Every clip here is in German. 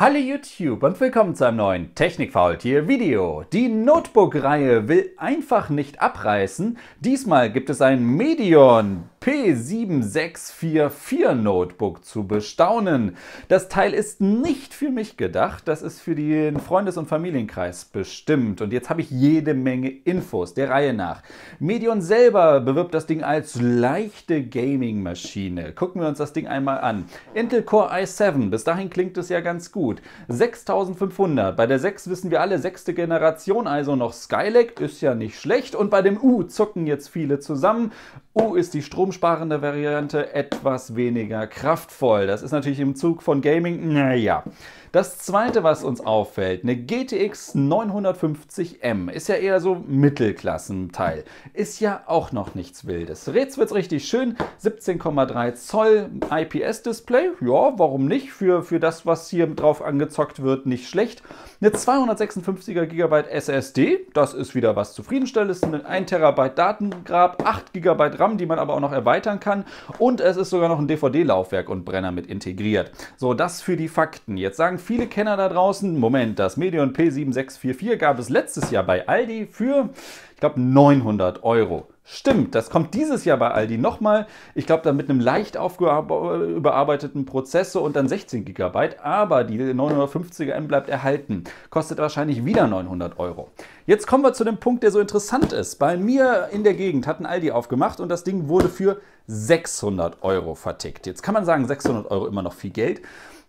Hallo YouTube und willkommen zu einem neuen technik faultier video Die Notebook-Reihe will einfach nicht abreißen. Diesmal gibt es einen Medion, P7644 Notebook zu bestaunen. Das Teil ist nicht für mich gedacht, das ist für den Freundes- und Familienkreis bestimmt. Und jetzt habe ich jede Menge Infos der Reihe nach. Medion selber bewirbt das Ding als leichte Gaming-Maschine. Gucken wir uns das Ding einmal an. Intel Core i7, bis dahin klingt es ja ganz gut. 6500, bei der 6 wissen wir alle, sechste Generation, also noch Skylake, ist ja nicht schlecht. Und bei dem U zucken jetzt viele zusammen. U ist die Strom stromsparende Variante etwas weniger kraftvoll. Das ist natürlich im Zug von Gaming, naja. Das zweite, was uns auffällt, eine GTX 950M ist ja eher so Mittelklassenteil. Ist ja auch noch nichts Wildes. Rät's wird's richtig schön. 17,3 Zoll IPS-Display. Ja, warum nicht? Für, für das, was hier drauf angezockt wird, nicht schlecht. Eine 256er GB SSD. Das ist wieder was zufriedenstellendes. Ein 1 TB Datengrab, 8 GB RAM, die man aber auch noch erweitern kann. Und es ist sogar noch ein DVD-Laufwerk und Brenner mit integriert. So, das für die Fakten. Jetzt sagen viele Kenner da draußen, Moment, das Medion P7644 gab es letztes Jahr bei Aldi für, ich glaube, 900 Euro. Stimmt, das kommt dieses Jahr bei Aldi nochmal. Ich glaube, dann mit einem leicht überarbeiteten Prozessor und dann 16 GB. Aber die 950er M bleibt erhalten. Kostet wahrscheinlich wieder 900 Euro. Jetzt kommen wir zu dem Punkt, der so interessant ist. Bei mir in der Gegend hat ein Aldi aufgemacht und das Ding wurde für 600 Euro vertickt. Jetzt kann man sagen, 600 Euro immer noch viel Geld.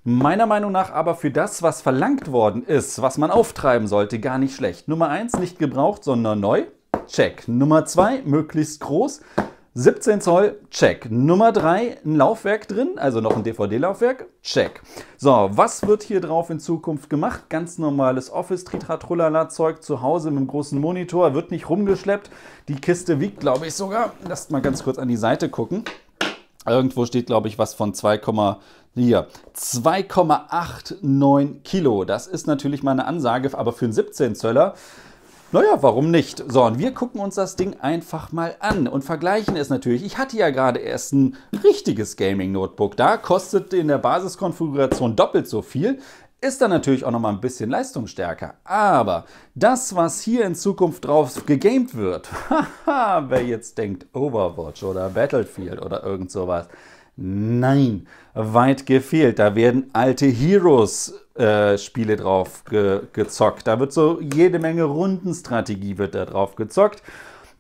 Meiner Meinung nach aber für das, was verlangt worden ist, was man auftreiben sollte, gar nicht schlecht. Nummer 1, nicht gebraucht, sondern neu. Check. Nummer 2, möglichst groß. 17 Zoll, check. Nummer 3, ein Laufwerk drin, also noch ein DVD-Laufwerk, check. So, was wird hier drauf in Zukunft gemacht? Ganz normales Office, tritratrullala zeug zu Hause mit einem großen Monitor, wird nicht rumgeschleppt. Die Kiste wiegt, glaube ich, sogar, lasst mal ganz kurz an die Seite gucken. Irgendwo steht, glaube ich, was von 2,89 Kilo. Das ist natürlich meine Ansage, aber für einen 17 Zöller naja, warum nicht? So, und wir gucken uns das Ding einfach mal an und vergleichen es natürlich. Ich hatte ja gerade erst ein richtiges Gaming-Notebook. Da kostet in der Basiskonfiguration doppelt so viel ist dann natürlich auch nochmal ein bisschen leistungsstärker. Aber das, was hier in Zukunft drauf gegamed wird, wer jetzt denkt Overwatch oder Battlefield oder irgend sowas, nein, weit gefehlt. Da werden alte Heroes äh, Spiele drauf ge gezockt. Da wird so jede Menge Rundenstrategie wird da drauf gezockt.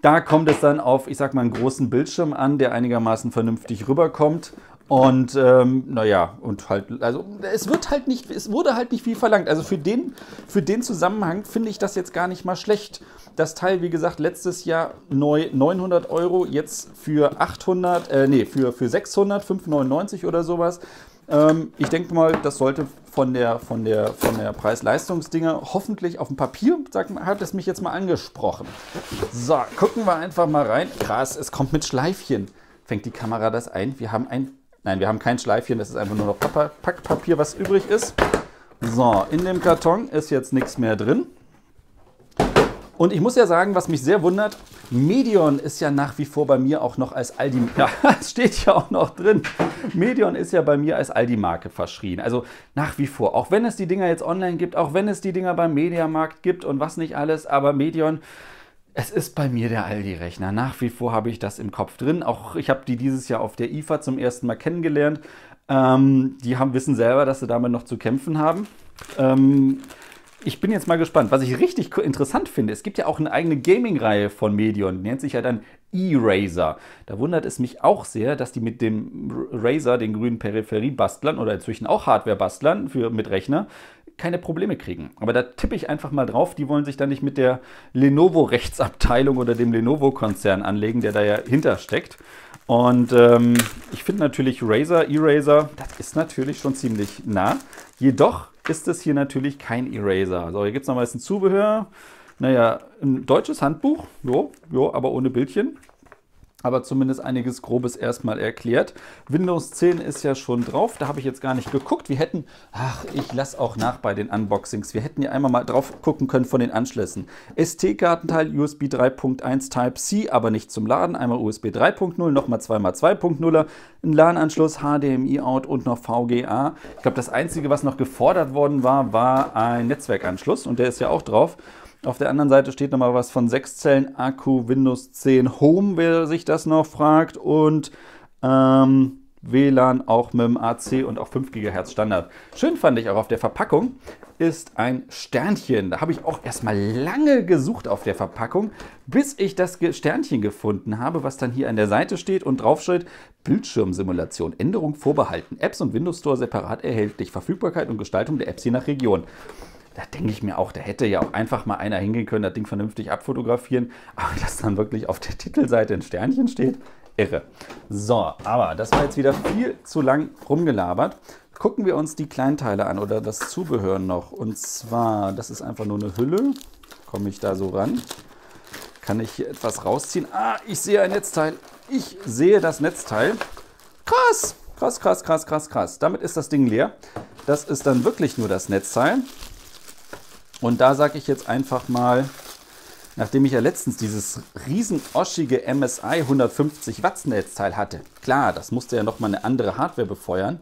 Da kommt es dann auf, ich sag mal, einen großen Bildschirm an, der einigermaßen vernünftig rüberkommt. Und ähm, naja, und halt, also es wird halt nicht, es wurde halt nicht viel verlangt. Also für den, für den Zusammenhang finde ich das jetzt gar nicht mal schlecht. Das Teil, wie gesagt, letztes Jahr neu 900 Euro, jetzt für 800, äh, nee, für, für 600, 599 oder sowas. Ähm, ich denke mal, das sollte von der, von der, von der Preis-Leistungs-Dinge hoffentlich auf dem Papier, sagt, hat es mich jetzt mal angesprochen. So, gucken wir einfach mal rein. Krass, es kommt mit Schleifchen. Fängt die Kamera das ein? Wir haben ein Nein, wir haben kein Schleifchen, das ist einfach nur noch Packpapier, was übrig ist. So, in dem Karton ist jetzt nichts mehr drin. Und ich muss ja sagen, was mich sehr wundert, Medion ist ja nach wie vor bei mir auch noch als Aldi. Ja, es steht ja auch noch drin. Medion ist ja bei mir als Aldi-Marke verschrien. Also nach wie vor. Auch wenn es die Dinger jetzt online gibt, auch wenn es die Dinger beim Mediamarkt gibt und was nicht alles, aber Medion es ist bei mir der Aldi-Rechner. Nach wie vor habe ich das im Kopf drin. Auch ich habe die dieses Jahr auf der IFA zum ersten Mal kennengelernt. Ähm, die haben, wissen selber, dass sie damit noch zu kämpfen haben. Ähm, ich bin jetzt mal gespannt. Was ich richtig interessant finde, es gibt ja auch eine eigene Gaming-Reihe von Medion, die nennt sich ja dann E-Razer. Da wundert es mich auch sehr, dass die mit dem Razer, den grünen Peripherie-Bastlern oder inzwischen auch Hardware-Bastlern mit Rechner, keine Probleme kriegen. Aber da tippe ich einfach mal drauf, die wollen sich da nicht mit der Lenovo-Rechtsabteilung oder dem Lenovo-Konzern anlegen, der da ja hintersteckt. Und ähm, ich finde natürlich Razer, Eraser, das ist natürlich schon ziemlich nah. Jedoch ist es hier natürlich kein Eraser. So, hier gibt es noch ein Zubehör. Naja, ein deutsches Handbuch, jo, jo, aber ohne Bildchen aber zumindest einiges Grobes erstmal erklärt. Windows 10 ist ja schon drauf, da habe ich jetzt gar nicht geguckt. Wir hätten, ach, ich lasse auch nach bei den Unboxings. Wir hätten ja einmal mal drauf gucken können von den Anschlüssen. ST-Kartenteil, USB 3.1 Type-C, aber nicht zum Laden. Einmal USB 3.0, nochmal 2x2.0er, ein LAN-Anschluss, HDMI-Out und noch VGA. Ich glaube, das Einzige, was noch gefordert worden war, war ein Netzwerkanschluss und der ist ja auch drauf. Auf der anderen Seite steht nochmal was von 6 Zellen Akku Windows 10 Home, wer sich das noch fragt. Und ähm, WLAN auch mit dem AC und auch 5 GHz Standard. Schön fand ich auch auf der Verpackung ist ein Sternchen. Da habe ich auch erstmal lange gesucht auf der Verpackung, bis ich das Sternchen gefunden habe, was dann hier an der Seite steht und drauf steht Bildschirmsimulation, Änderung vorbehalten, Apps und Windows Store separat erhältlich, Verfügbarkeit und Gestaltung der Apps je nach Region da denke ich mir auch, da hätte ja auch einfach mal einer hingehen können, das Ding vernünftig abfotografieren, aber dass dann wirklich auf der Titelseite ein Sternchen steht, irre. So, aber das war jetzt wieder viel zu lang rumgelabert. Gucken wir uns die Kleinteile an oder das Zubehör noch. Und zwar, das ist einfach nur eine Hülle. Komme ich da so ran? Kann ich hier etwas rausziehen? Ah, ich sehe ein Netzteil. Ich sehe das Netzteil. Krass, krass, krass, krass, krass, krass. Damit ist das Ding leer. Das ist dann wirklich nur das Netzteil. Und da sage ich jetzt einfach mal, nachdem ich ja letztens dieses riesenoschige MSI 150 Watt Netzteil hatte, klar, das musste ja nochmal eine andere Hardware befeuern,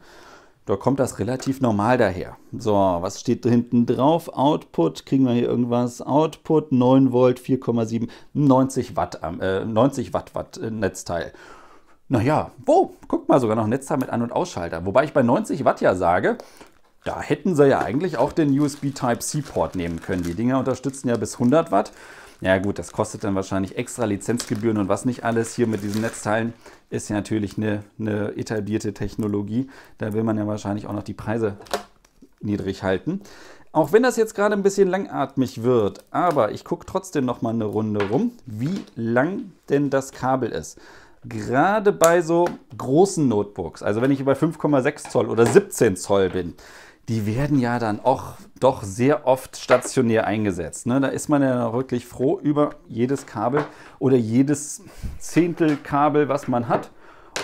da kommt das relativ normal daher. So, was steht hinten drauf? Output, kriegen wir hier irgendwas? Output 9 Volt, 4,7, 90 äh, Watt, äh, 90 Watt, Watt Netzteil. Naja, wo? Oh, guck mal, sogar noch ein Netzteil mit An- und Ausschalter. Wobei ich bei 90 Watt ja sage, da hätten sie ja eigentlich auch den USB Type-C-Port nehmen können. Die Dinger unterstützen ja bis 100 Watt. Ja gut, das kostet dann wahrscheinlich extra Lizenzgebühren und was nicht alles hier mit diesen Netzteilen ist ja natürlich eine, eine etablierte Technologie. Da will man ja wahrscheinlich auch noch die Preise niedrig halten. Auch wenn das jetzt gerade ein bisschen langatmig wird, aber ich gucke trotzdem noch mal eine Runde rum, wie lang denn das Kabel ist. Gerade bei so großen Notebooks, also wenn ich über 5,6 Zoll oder 17 Zoll bin, die werden ja dann auch doch sehr oft stationär eingesetzt. Ne? Da ist man ja wirklich froh über jedes Kabel oder jedes Zehntel Kabel, was man hat.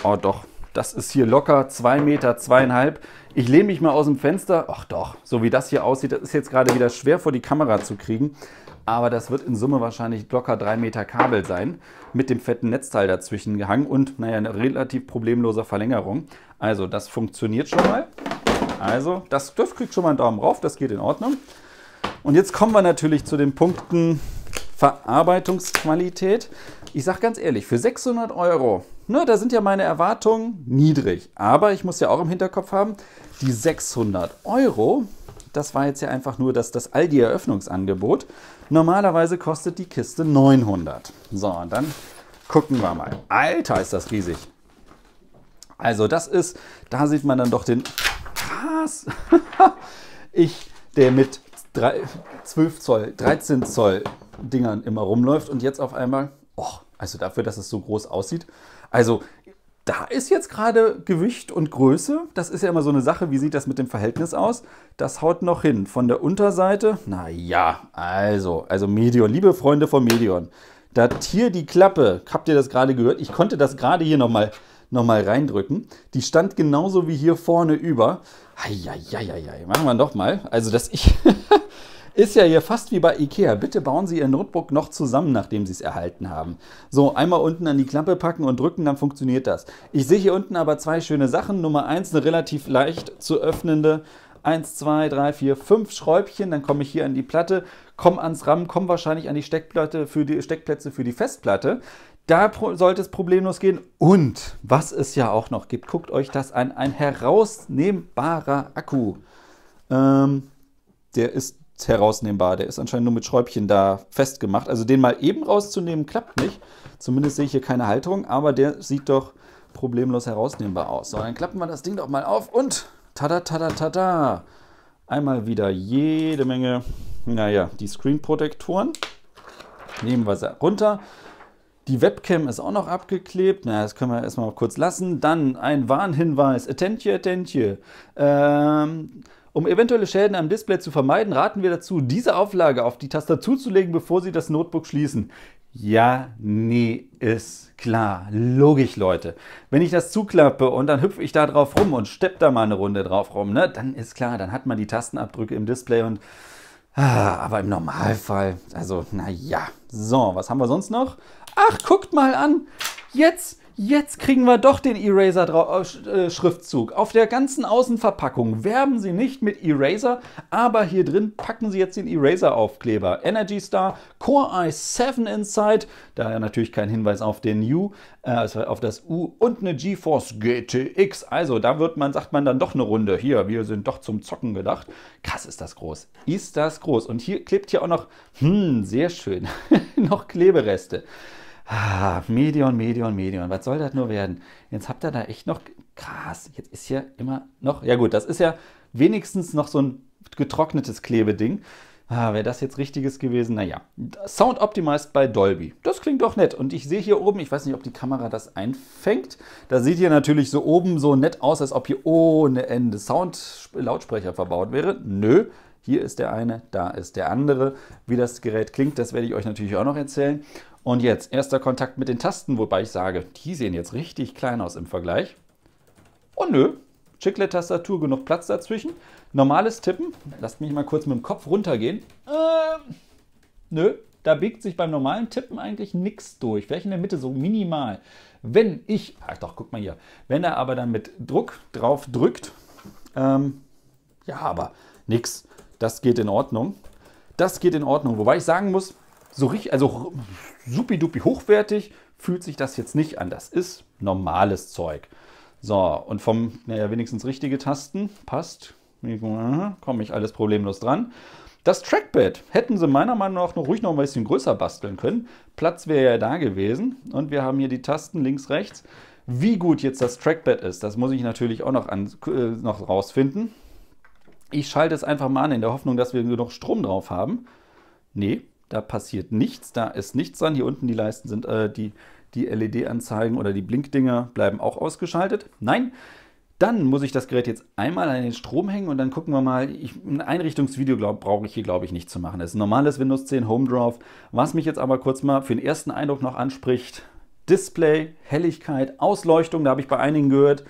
Oh doch, das ist hier locker zwei Meter, zweieinhalb. Ich lehne mich mal aus dem Fenster. Ach doch, so wie das hier aussieht, das ist jetzt gerade wieder schwer vor die Kamera zu kriegen. Aber das wird in Summe wahrscheinlich locker drei Meter Kabel sein, mit dem fetten Netzteil dazwischen gehangen und naja, eine relativ problemlose Verlängerung. Also das funktioniert schon mal. Also, das, das kriegt schon mal einen Daumen rauf, das geht in Ordnung. Und jetzt kommen wir natürlich zu den Punkten Verarbeitungsqualität. Ich sage ganz ehrlich, für 600 Euro, ne, da sind ja meine Erwartungen niedrig. Aber ich muss ja auch im Hinterkopf haben, die 600 Euro, das war jetzt ja einfach nur das, das Aldi-Eröffnungsangebot. Normalerweise kostet die Kiste 900. So, und dann gucken wir mal. Alter, ist das riesig. Also das ist, da sieht man dann doch den krass. ich, der mit 3, 12 Zoll, 13 Zoll Dingern immer rumläuft und jetzt auf einmal, oh, also dafür, dass es so groß aussieht. Also da ist jetzt gerade Gewicht und Größe. Das ist ja immer so eine Sache, wie sieht das mit dem Verhältnis aus? Das haut noch hin. Von der Unterseite, naja, also, also Medion, liebe Freunde von Medion, datier die Klappe. Habt ihr das gerade gehört? Ich konnte das gerade hier nochmal nochmal reindrücken. Die stand genauso wie hier vorne über. Eieieiei, machen wir doch mal. Also, das ich. Ist ja hier fast wie bei Ikea. Bitte bauen Sie Ihr Notebook noch zusammen, nachdem Sie es erhalten haben. So, einmal unten an die Klappe packen und drücken, dann funktioniert das. Ich sehe hier unten aber zwei schöne Sachen. Nummer eins, eine relativ leicht zu öffnende 1, 2, 3, 4, 5 Schräubchen, dann komme ich hier an die Platte, komme ans RAM, komme wahrscheinlich an die Steckplatte für die Steckplätze für die Festplatte. Da sollte es problemlos gehen. Und was es ja auch noch gibt, guckt euch das an. Ein herausnehmbarer Akku. Ähm, der ist herausnehmbar. Der ist anscheinend nur mit Schräubchen da festgemacht. Also den mal eben rauszunehmen, klappt nicht. Zumindest sehe ich hier keine Halterung, aber der sieht doch problemlos herausnehmbar aus. So, dann klappen wir das Ding doch mal auf und tada, tada, tada. Einmal wieder jede Menge, naja, die Screenprotektoren. Nehmen wir sie runter. Die Webcam ist auch noch abgeklebt. Na, das können wir erstmal kurz lassen. Dann ein Warnhinweis. Attentie, attentie. Ähm, um eventuelle Schäden am Display zu vermeiden, raten wir dazu, diese Auflage auf die Tastatur zu legen, bevor Sie das Notebook schließen. Ja, nee, ist klar. Logisch, Leute. Wenn ich das zuklappe und dann hüpfe ich da drauf rum und stepp da mal eine Runde drauf rum, ne, dann ist klar, dann hat man die Tastenabdrücke im Display und. Ah, aber im Normalfall, also naja. So, was haben wir sonst noch? ach, guckt mal an, jetzt, jetzt kriegen wir doch den Eraser-Schriftzug. Äh, äh, auf der ganzen Außenverpackung werben sie nicht mit Eraser, aber hier drin packen sie jetzt den Eraser-Aufkleber. Energy Star, Core i7 Inside, da ja natürlich kein Hinweis auf den New, äh, also auf das U und eine GeForce GTX. Also da wird man, sagt man dann doch eine Runde. Hier, wir sind doch zum Zocken gedacht. Krass ist das groß. Ist das groß. Und hier klebt hier auch noch, hm, sehr schön, noch Klebereste. Ah, Medion, Medion, Medion. Was soll das nur werden? Jetzt habt ihr da echt noch. Krass, jetzt ist hier immer noch. Ja, gut, das ist ja wenigstens noch so ein getrocknetes Klebeding. Ah, Wäre das jetzt richtiges gewesen? Naja. Sound Optimized bei Dolby. Das klingt doch nett. Und ich sehe hier oben, ich weiß nicht, ob die Kamera das einfängt. Da sieht hier natürlich so oben so nett aus, als ob hier ohne Ende Sound-Lautsprecher verbaut wäre. Nö. Hier ist der eine, da ist der andere. Wie das Gerät klingt, das werde ich euch natürlich auch noch erzählen. Und jetzt erster Kontakt mit den Tasten, wobei ich sage, die sehen jetzt richtig klein aus im Vergleich. Und nö, Chiclet-Tastatur, genug Platz dazwischen. Normales Tippen, lasst mich mal kurz mit dem Kopf runtergehen. Äh, nö, da biegt sich beim normalen Tippen eigentlich nichts durch. Vielleicht in der Mitte so minimal. Wenn ich, ach doch, guck mal hier, wenn er aber dann mit Druck drauf drückt, ähm, ja, aber nix. Das geht in Ordnung. Das geht in Ordnung. Wobei ich sagen muss, so richtig, also supidupi hochwertig fühlt sich das jetzt nicht an. Das ist normales Zeug. So, und vom, naja, wenigstens richtige Tasten, passt, komme ich alles problemlos dran. Das Trackpad hätten sie meiner Meinung nach noch ruhig noch ein bisschen größer basteln können. Platz wäre ja da gewesen. Und wir haben hier die Tasten links, rechts. Wie gut jetzt das Trackpad ist, das muss ich natürlich auch noch, an, äh, noch rausfinden. Ich schalte es einfach mal an, in der Hoffnung, dass wir genug Strom drauf haben. Nee, da passiert nichts, da ist nichts dran. Hier unten die Leisten sind äh, die, die LED-Anzeigen oder die Blinkdinger bleiben auch ausgeschaltet. Nein, dann muss ich das Gerät jetzt einmal an den Strom hängen und dann gucken wir mal. Ich, ein Einrichtungsvideo brauche ich hier, glaube ich, nicht zu machen. Das ist ein normales Windows 10 Home Drauf. Was mich jetzt aber kurz mal für den ersten Eindruck noch anspricht, Display, Helligkeit, Ausleuchtung, da habe ich bei einigen gehört,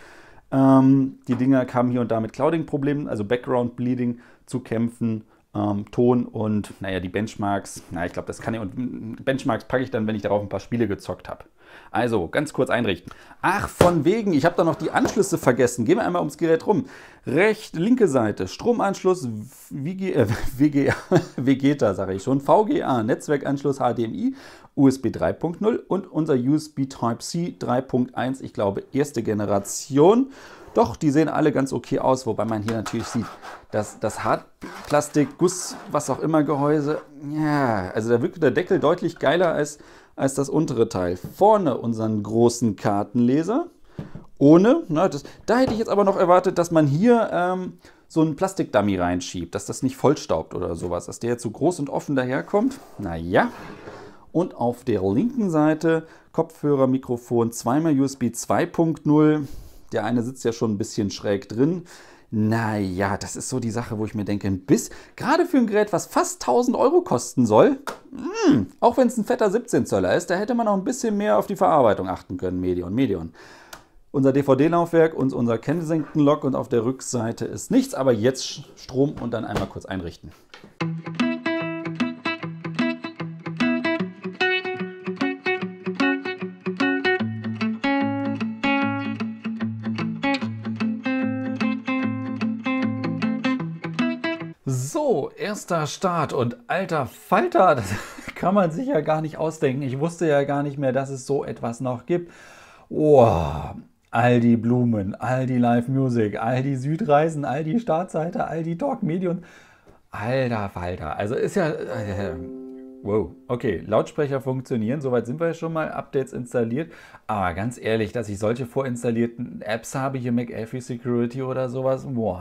ähm, die Dinger kamen hier und da mit Clouding-Problemen, also Background-Bleeding zu kämpfen ähm, Ton und naja, die Benchmarks, na, ich glaube, das kann ich, und Benchmarks packe ich dann, wenn ich darauf ein paar Spiele gezockt habe. Also, ganz kurz einrichten. Ach, von wegen, ich habe da noch die Anschlüsse vergessen. Gehen wir einmal ums Gerät rum. Recht, linke Seite, Stromanschluss, WG, äh, WG, Vegeta, sage ich schon, VGA, Netzwerkanschluss HDMI, USB 3.0 und unser USB Type-C 3.1, ich glaube, erste Generation. Doch, die sehen alle ganz okay aus, wobei man hier natürlich sieht, dass das Hartplastik, Guss, was auch immer Gehäuse, ja, also da wirkt der Deckel deutlich geiler als, als das untere Teil. Vorne unseren großen Kartenleser, ohne, na, das, da hätte ich jetzt aber noch erwartet, dass man hier ähm, so einen Plastikdummy reinschiebt, dass das nicht vollstaubt oder sowas, dass der jetzt so groß und offen daherkommt. Naja. Und auf der linken Seite Kopfhörer, Mikrofon, zweimal USB 2.0. Der eine sitzt ja schon ein bisschen schräg drin. Naja, das ist so die Sache, wo ich mir denke, ein Biss, gerade für ein Gerät, was fast 1000 Euro kosten soll, mh, hm, auch wenn es ein fetter 17 Zöller ist, da hätte man noch ein bisschen mehr auf die Verarbeitung achten können, Medion, Medion. Unser DVD-Laufwerk und unser Kensington-Lock und auf der Rückseite ist nichts, aber jetzt Strom und dann einmal kurz einrichten. erster Start und alter Falter, das kann man sich ja gar nicht ausdenken. Ich wusste ja gar nicht mehr, dass es so etwas noch gibt. Oh, all die Blumen, all die Live Music, all die Südreisen, all die Startseite, all die Talk Medien. Alter Falter, also ist ja. Äh, wow, okay, Lautsprecher funktionieren, soweit sind wir ja schon mal, Updates installiert. Aber ganz ehrlich, dass ich solche vorinstallierten Apps habe, hier McAfee Security oder sowas, wow.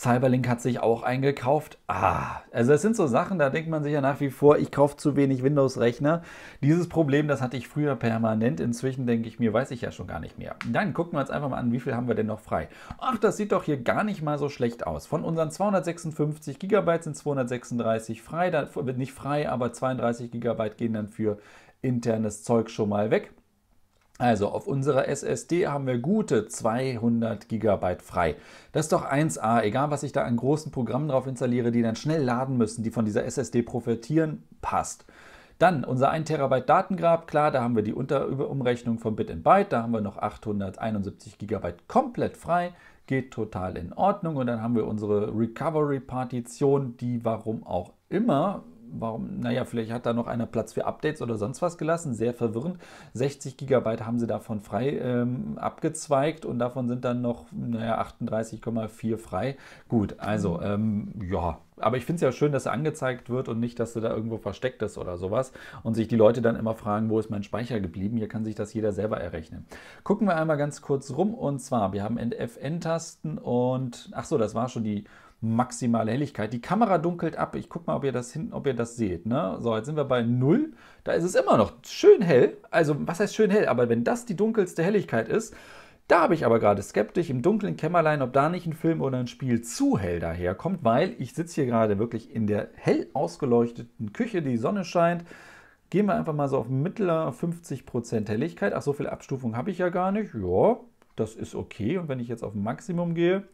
Cyberlink hat sich auch eingekauft. Ah, also es sind so Sachen, da denkt man sich ja nach wie vor, ich kaufe zu wenig Windows-Rechner. Dieses Problem, das hatte ich früher permanent. Inzwischen denke ich mir, weiß ich ja schon gar nicht mehr. Dann gucken wir uns einfach mal an, wie viel haben wir denn noch frei. Ach, das sieht doch hier gar nicht mal so schlecht aus. Von unseren 256 GB sind 236 frei. Da wird nicht frei, aber 32 GB gehen dann für internes Zeug schon mal weg. Also auf unserer SSD haben wir gute 200 GB frei. Das ist doch 1A, egal was ich da an großen Programmen drauf installiere, die dann schnell laden müssen, die von dieser SSD profitieren, passt. Dann unser 1 TB Datengrab, klar, da haben wir die Unterumrechnung von Bit in Byte, da haben wir noch 871 GB komplett frei, geht total in Ordnung und dann haben wir unsere Recovery Partition, die warum auch immer warum, naja, vielleicht hat da noch einer Platz für Updates oder sonst was gelassen, sehr verwirrend. 60 Gigabyte haben sie davon frei ähm, abgezweigt und davon sind dann noch, naja, 38,4 frei. Gut, also, mhm. ähm, ja, aber ich finde es ja schön, dass er angezeigt wird und nicht, dass er da irgendwo versteckt ist oder sowas und sich die Leute dann immer fragen, wo ist mein Speicher geblieben? Hier kann sich das jeder selber errechnen. Gucken wir einmal ganz kurz rum und zwar, wir haben FN-Tasten und, ach so, das war schon die maximale Helligkeit. Die Kamera dunkelt ab. Ich gucke mal, ob ihr das hinten, ob ihr das seht. Ne? So, jetzt sind wir bei 0. Da ist es immer noch schön hell. Also, was heißt schön hell? Aber wenn das die dunkelste Helligkeit ist, da habe ich aber gerade skeptisch im dunklen Kämmerlein, ob da nicht ein Film oder ein Spiel zu hell daherkommt, weil ich sitze hier gerade wirklich in der hell ausgeleuchteten Küche, die Sonne scheint. Gehen wir einfach mal so auf mittler 50% Helligkeit. Ach, so viel Abstufung habe ich ja gar nicht. Ja, das ist okay. Und wenn ich jetzt auf Maximum gehe,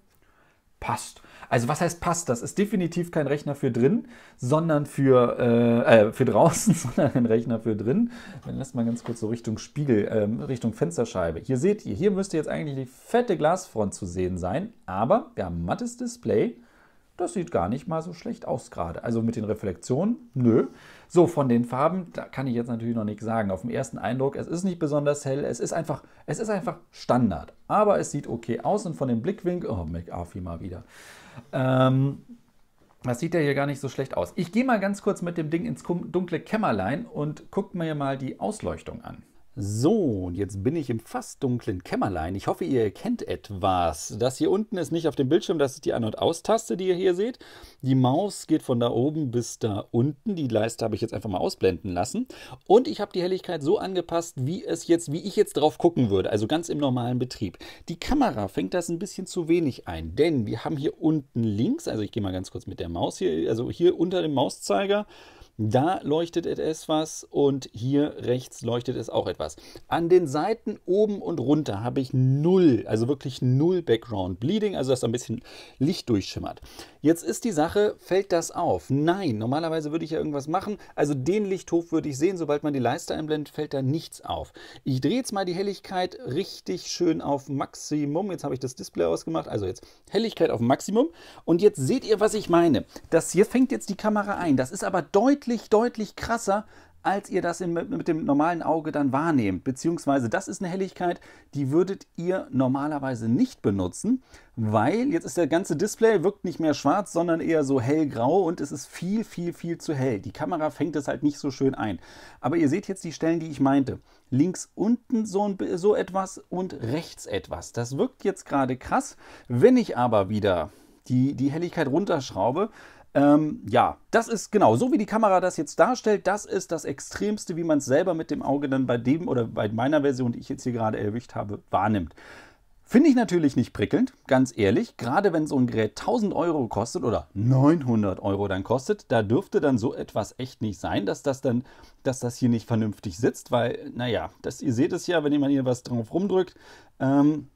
passt. Also was heißt passt? Das ist definitiv kein Rechner für drin, sondern für, äh, äh für draußen, sondern ein Rechner für drin. Dann lasst mal ganz kurz so Richtung Spiegel, ähm, Richtung Fensterscheibe. Hier seht ihr, hier müsste jetzt eigentlich die fette Glasfront zu sehen sein, aber wir haben mattes Display das sieht gar nicht mal so schlecht aus gerade. Also mit den Reflektionen, nö. So, von den Farben, da kann ich jetzt natürlich noch nichts sagen. Auf den ersten Eindruck, es ist nicht besonders hell, es ist einfach, es ist einfach Standard. Aber es sieht okay aus und von dem Blickwinkel, oh, McAfee mal wieder. Ähm, das sieht ja hier gar nicht so schlecht aus. Ich gehe mal ganz kurz mit dem Ding ins dunkle Kämmerlein und gucke mir mal die Ausleuchtung an. So, und jetzt bin ich im fast dunklen Kämmerlein. Ich hoffe, ihr erkennt etwas. Das hier unten ist nicht auf dem Bildschirm, das ist die An- und Aus-Taste, die ihr hier seht. Die Maus geht von da oben bis da unten. Die Leiste habe ich jetzt einfach mal ausblenden lassen. Und ich habe die Helligkeit so angepasst, wie es jetzt, wie ich jetzt drauf gucken würde, also ganz im normalen Betrieb. Die Kamera fängt das ein bisschen zu wenig ein, denn wir haben hier unten links, also ich gehe mal ganz kurz mit der Maus hier, also hier unter dem Mauszeiger, da leuchtet es etwas und hier rechts leuchtet es auch etwas. An den Seiten oben und runter habe ich null, also wirklich null Background Bleeding, also dass da ein bisschen Licht durchschimmert. Jetzt ist die Sache, fällt das auf? Nein, normalerweise würde ich ja irgendwas machen. Also den Lichthof würde ich sehen, sobald man die Leiste einblendet, fällt da nichts auf. Ich drehe jetzt mal die Helligkeit richtig schön auf Maximum. Jetzt habe ich das Display ausgemacht, also jetzt Helligkeit auf Maximum. Und jetzt seht ihr, was ich meine. Das hier fängt jetzt die Kamera ein. Das ist aber deutlich, deutlich krasser als ihr das mit dem normalen Auge dann wahrnehmt. Beziehungsweise das ist eine Helligkeit, die würdet ihr normalerweise nicht benutzen, weil jetzt ist der ganze Display, wirkt nicht mehr schwarz, sondern eher so hellgrau und es ist viel, viel, viel zu hell. Die Kamera fängt es halt nicht so schön ein. Aber ihr seht jetzt die Stellen, die ich meinte. Links unten so, ein, so etwas und rechts etwas. Das wirkt jetzt gerade krass. Wenn ich aber wieder die, die Helligkeit runterschraube, ähm, ja, das ist genau, so wie die Kamera das jetzt darstellt, das ist das Extremste, wie man es selber mit dem Auge dann bei dem oder bei meiner Version, die ich jetzt hier gerade erwischt habe, wahrnimmt. Finde ich natürlich nicht prickelnd, ganz ehrlich. Gerade wenn so ein Gerät 1000 Euro kostet oder 900 Euro dann kostet, da dürfte dann so etwas echt nicht sein, dass das dann, dass das hier nicht vernünftig sitzt, weil, naja, das, ihr seht es ja, wenn jemand hier was drauf rumdrückt, ähm,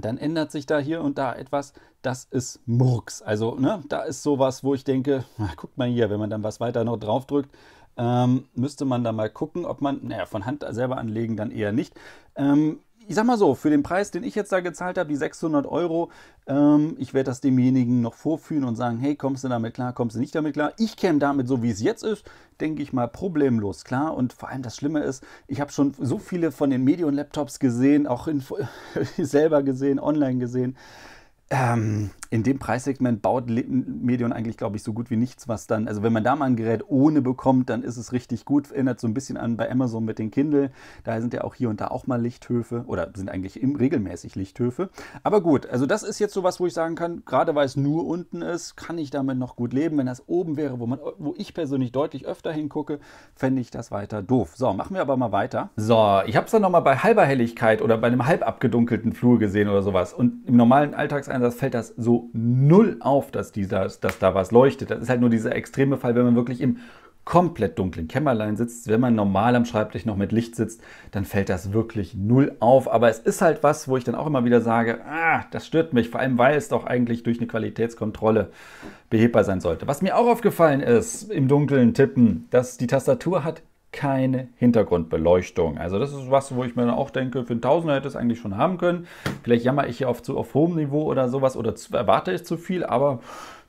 dann ändert sich da hier und da etwas. Das ist Murks. Also ne, da ist sowas, wo ich denke, na, guckt mal hier, wenn man dann was weiter noch draufdrückt, ähm, müsste man da mal gucken, ob man, naja, von Hand selber anlegen dann eher nicht. Ähm, ich sag mal so, für den Preis, den ich jetzt da gezahlt habe, die 600 Euro, ähm, ich werde das demjenigen noch vorführen und sagen, hey, kommst du damit klar, kommst du nicht damit klar? Ich käme damit, so wie es jetzt ist, denke ich mal, problemlos klar. Und vor allem das Schlimme ist, ich habe schon so viele von den Medion-Laptops gesehen, auch in, selber gesehen, online gesehen. Ähm, in dem Preissegment baut Medion eigentlich, glaube ich, so gut wie nichts, was dann, also wenn man da mal ein Gerät ohne bekommt, dann ist es richtig gut. Erinnert so ein bisschen an bei Amazon mit den Kindle. Da sind ja auch hier und da auch mal Lichthöfe oder sind eigentlich im, regelmäßig Lichthöfe. Aber gut, also das ist jetzt so was, wo ich sagen kann, gerade weil es nur unten ist, kann ich damit noch gut leben. Wenn das oben wäre, wo, man, wo ich persönlich deutlich öfter hingucke, fände ich das weiter doof. So, machen wir aber mal weiter. So, ich habe es dann nochmal bei halber Helligkeit oder bei einem halb abgedunkelten Flur gesehen oder sowas. Und im normalen Alltagseinsatz fällt das so null auf, dass, dieser, dass da was leuchtet. Das ist halt nur dieser extreme Fall, wenn man wirklich im komplett dunklen Kämmerlein sitzt, wenn man normal am Schreibtisch noch mit Licht sitzt, dann fällt das wirklich null auf. Aber es ist halt was, wo ich dann auch immer wieder sage, ah, das stört mich, vor allem weil es doch eigentlich durch eine Qualitätskontrolle behebbar sein sollte. Was mir auch aufgefallen ist im dunklen Tippen, dass die Tastatur hat keine Hintergrundbeleuchtung. Also das ist was, wo ich mir dann auch denke, für einen Tausender hätte es eigentlich schon haben können. Vielleicht jammer ich hier auf, zu, auf hohem Niveau oder sowas oder zu, erwarte ich zu viel, aber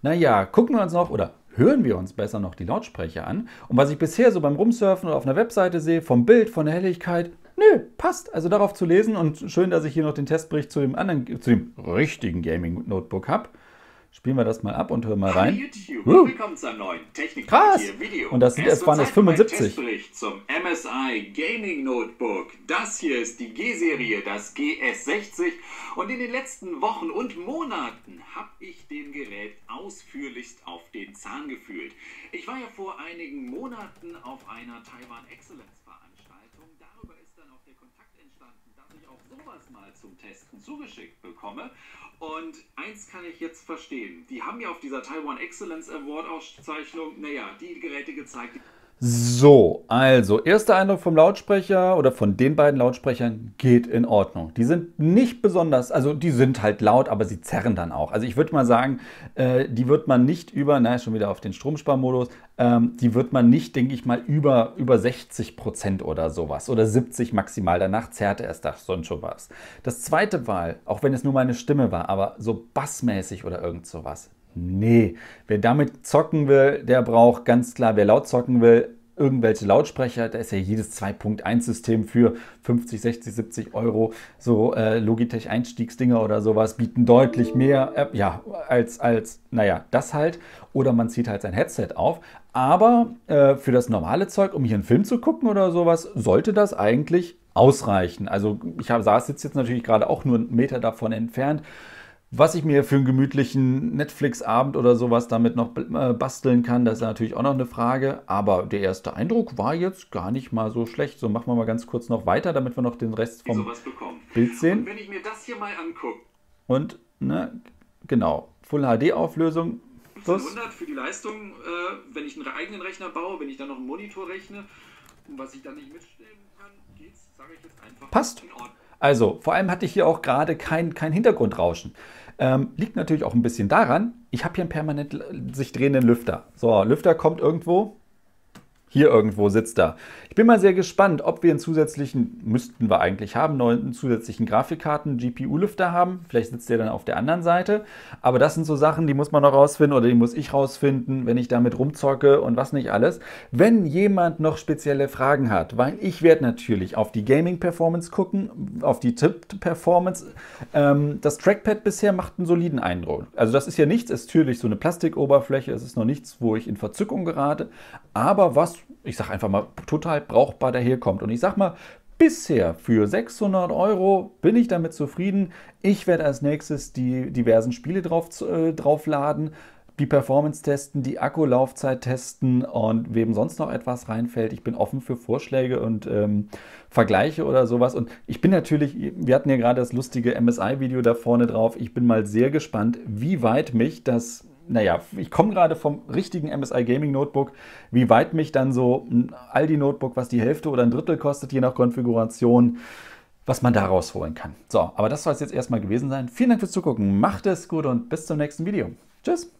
naja, gucken wir uns noch oder hören wir uns besser noch die Lautsprecher an. Und was ich bisher so beim Rumsurfen oder auf einer Webseite sehe, vom Bild, von der Helligkeit, nö, passt. Also darauf zu lesen und schön, dass ich hier noch den Testbericht zu dem anderen, zu dem richtigen Gaming-Notebook habe spielen wir das mal ab und hören mal rein. YouTube, uh. willkommen zu einem neuen Technik Krass. Video. Und das sind erst waren es 75. zum MSI Gaming Notebook. Das hier ist die G-Serie, das GS60 und in den letzten Wochen und Monaten habe ich dem Gerät ausführlichst auf den Zahn gefühlt. Ich war ja vor einigen Monaten auf einer Taiwan Excellence auch sowas mal zum Testen zugeschickt bekomme. Und eins kann ich jetzt verstehen. Die haben ja auf dieser Taiwan Excellence Award Auszeichnung, naja, die Geräte gezeigt. So, also erster Eindruck vom Lautsprecher oder von den beiden Lautsprechern geht in Ordnung. Die sind nicht besonders, also die sind halt laut, aber sie zerren dann auch. Also ich würde mal sagen, äh, die wird man nicht über, na schon wieder auf den Stromsparmodus, ähm, die wird man nicht, denke ich mal, über, über 60 Prozent oder sowas oder 70 maximal. Danach zerrte erst das sonst schon was. Das zweite Wahl, auch wenn es nur meine Stimme war, aber so bassmäßig oder irgend sowas, Nee, wer damit zocken will, der braucht ganz klar, wer laut zocken will, irgendwelche Lautsprecher. Da ist ja jedes 2.1-System für 50, 60, 70 Euro. So äh, Logitech-Einstiegsdinger oder sowas bieten deutlich mehr, äh, ja, als, als, naja, das halt. Oder man zieht halt sein Headset auf. Aber äh, für das normale Zeug, um hier einen Film zu gucken oder sowas, sollte das eigentlich ausreichen. Also ich hab, saß jetzt, jetzt natürlich gerade auch nur einen Meter davon entfernt. Was ich mir für einen gemütlichen Netflix-Abend oder sowas damit noch äh, basteln kann, das ist natürlich auch noch eine Frage. Aber der erste Eindruck war jetzt gar nicht mal so schlecht. So machen wir mal ganz kurz noch weiter, damit wir noch den Rest vom Bild sehen. Und wenn ich mir das hier mal angucke. Und, ne, genau, Full HD-Auflösung. 1500 für die Leistung, äh, wenn ich einen eigenen Rechner baue, wenn ich dann noch einen Monitor rechne und was ich dann nicht mitstellen kann, geht's, sage ich jetzt einfach. Passt. In Ordnung. Also vor allem hatte ich hier auch gerade kein, kein Hintergrundrauschen. Ähm, liegt natürlich auch ein bisschen daran, ich habe hier einen permanent äh, sich drehenden Lüfter. So, Lüfter kommt irgendwo, hier irgendwo sitzt er. Ich bin mal sehr gespannt, ob wir einen zusätzlichen, müssten wir eigentlich haben, neuen zusätzlichen Grafikkarten, GPU-Lüfter haben. Vielleicht sitzt der dann auf der anderen Seite. Aber das sind so Sachen, die muss man noch rausfinden oder die muss ich rausfinden, wenn ich damit rumzocke und was nicht alles. Wenn jemand noch spezielle Fragen hat, weil ich werde natürlich auf die Gaming-Performance gucken, auf die Tipp-Performance. Ähm, das Trackpad bisher macht einen soliden Eindruck. Also das ist ja nichts, es ist natürlich so eine Plastikoberfläche, es ist noch nichts, wo ich in Verzückung gerate. Aber was ich sage einfach mal, total brauchbar daherkommt. Und ich sage mal, bisher für 600 Euro bin ich damit zufrieden. Ich werde als nächstes die diversen Spiele drauf, äh, draufladen die Performance testen, die Akkulaufzeit testen und wem sonst noch etwas reinfällt. Ich bin offen für Vorschläge und ähm, Vergleiche oder sowas. Und ich bin natürlich, wir hatten ja gerade das lustige MSI-Video da vorne drauf. Ich bin mal sehr gespannt, wie weit mich das naja, ich komme gerade vom richtigen MSI Gaming Notebook, wie weit mich dann so ein Aldi Notebook, was die Hälfte oder ein Drittel kostet, je nach Konfiguration, was man da rausholen kann. So, aber das soll es jetzt erstmal gewesen sein. Vielen Dank fürs Zugucken, macht es gut und bis zum nächsten Video. Tschüss!